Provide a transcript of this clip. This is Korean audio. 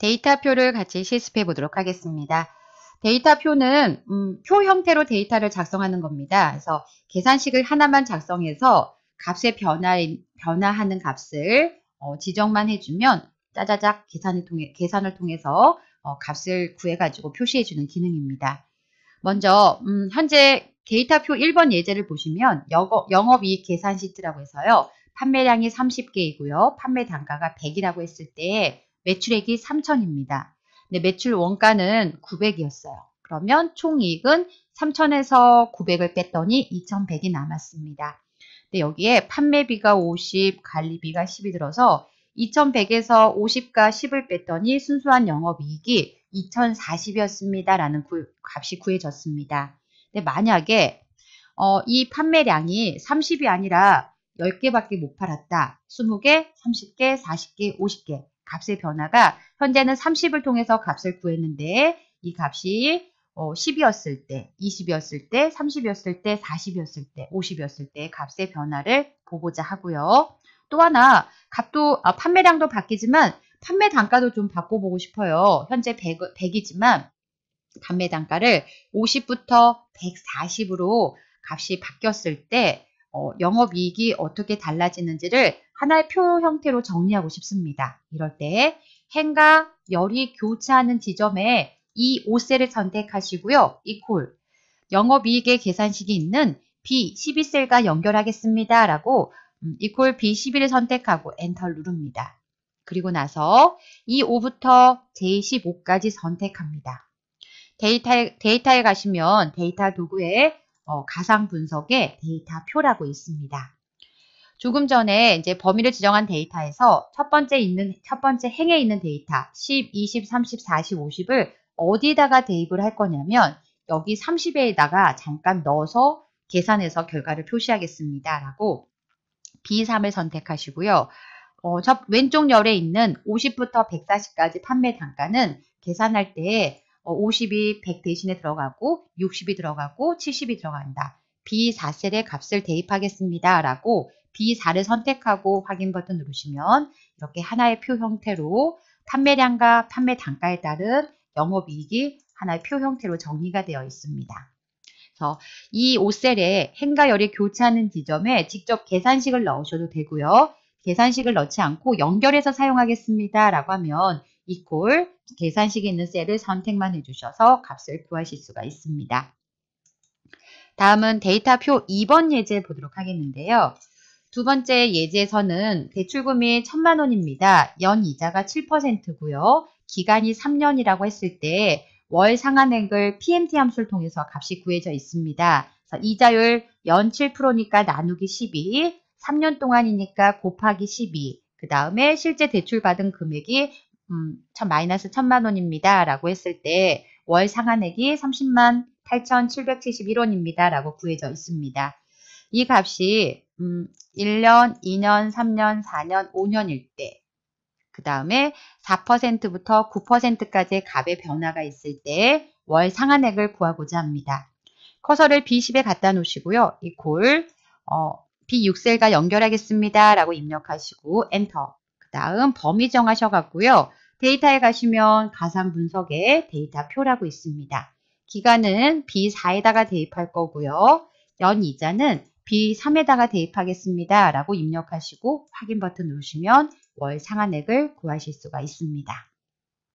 데이터표를 같이 실습해 보도록 하겠습니다. 데이터표는 음, 표 형태로 데이터를 작성하는 겁니다. 그래서 계산식을 하나만 작성해서 값의 변화, 변화하는 값을 어, 지정만 해주면 짜자작 계산을, 통해, 계산을 통해서 어, 값을 구해가지고 표시해주는 기능입니다. 먼저 음, 현재 데이터표 1번 예제를 보시면 영업이익 계산 시트라고 해서요. 판매량이 30개이고요. 판매 단가가 100이라고 했을 때 매출액이 3천입니다. 근 매출 원가는 900이었어요. 그러면 총이익은 3천에서 900을 뺐더니 2,100이 남았습니다. 근 여기에 판매비가 50, 관리비가 10이 들어서 2,100에서 50과 10을 뺐더니 순수한 영업이익이 2,040이었습니다라는 값이 구해졌습니다. 근 만약에 어, 이 판매량이 30이 아니라 10개밖에 못 팔았다. 20개, 30개, 40개, 50개 값의 변화가 현재는 30을 통해서 값을 구했는데 이 값이 10이었을 어, 때, 20이었을 때, 30이었을 때, 40이었을 때, 50이었을 때 값의 변화를 보고자 하고요. 또 하나 값도 아, 판매량도 바뀌지만 판매 단가도 좀 바꿔보고 싶어요. 현재 100, 100이지만 판매 단가를 50부터 140으로 값이 바뀌었을 때 어, 영업이익이 어떻게 달라지는지를 하나의 표 형태로 정리하고 싶습니다. 이럴 때 행과 열이 교차하는 지점에 이5셀을 선택하시고요. 이콜 영업이익의 계산식이 있는 B12셀과 연결하겠습니다. 라고 음, 이콜 B11을 선택하고 엔터를 누릅니다. 그리고 나서 E5부터 J15까지 선택합니다. 데이터, 데이터에 가시면 데이터 도구에 어, 가상 분석의 데이터표라고 있습니다. 조금 전에 이제 범위를 지정한 데이터에서 첫 번째 있는 첫 번째 행에 있는 데이터 10, 20, 30, 40, 50을 어디다가 에 대입을 할 거냐면 여기 30에다가 잠깐 넣어서 계산해서 결과를 표시하겠습니다. 라고 B3을 선택하시고요. 어, 첫 왼쪽 열에 있는 50부터 140까지 판매 단가는 계산할 때 50이 어, 100 대신에 들어가고 60이 들어가고 70이 들어간다. B4셀의 값을 대입하겠습니다. 라고 B4를 선택하고 확인 버튼 누르시면 이렇게 하나의 표 형태로 판매량과 판매 단가에 따른 영업이익이 하나의 표 형태로 정리가 되어 있습니다. 그래서 이 5셀에 행과 열이 교차하는 지점에 직접 계산식을 넣으셔도 되고요. 계산식을 넣지 않고 연결해서 사용하겠습니다. 라고 하면 이퀄 계산식이 있는 셀을 선택만 해주셔서 값을 구하실 수가 있습니다. 다음은 데이터표 2번 예제 보도록 하겠는데요. 두 번째 예제에서는 대출금이 1천만 원입니다. 연 이자가 7%고요. 기간이 3년이라고 했을 때 월 상한액을 PMT 함수를 통해서 값이 구해져 있습니다. 이자율 연 7%니까 나누기 12, 3년 동안이니까 곱하기 12, 그 다음에 실제 대출받은 금액이 음, 천 마이너스 천만 원입니다. 라고 했을 때 월 상한액이 30만 8,771원입니다. 라고 구해져 있습니다. 이 값이 음, 1년, 2년, 3년, 4년, 5년일 때, 그 다음에 4%부터 9%까지의 값의 변화가 있을 때 월 상한액을 구하고자 합니다. 커서를 B10에 갖다 놓으시고요. 이 골, 어, B6셀과 연결하겠습니다. 라고 입력하시고 엔터. 그 다음 범위 정하셔갖고요. 데이터에 가시면 가산 분석에 데이터 표라고 있습니다. 기간은 B4에다가 대입할 거고요. 연이자는 B3에다가 대입하겠습니다. 라고 입력하시고 확인 버튼 누르시면 월 상한액을 구하실 수가 있습니다.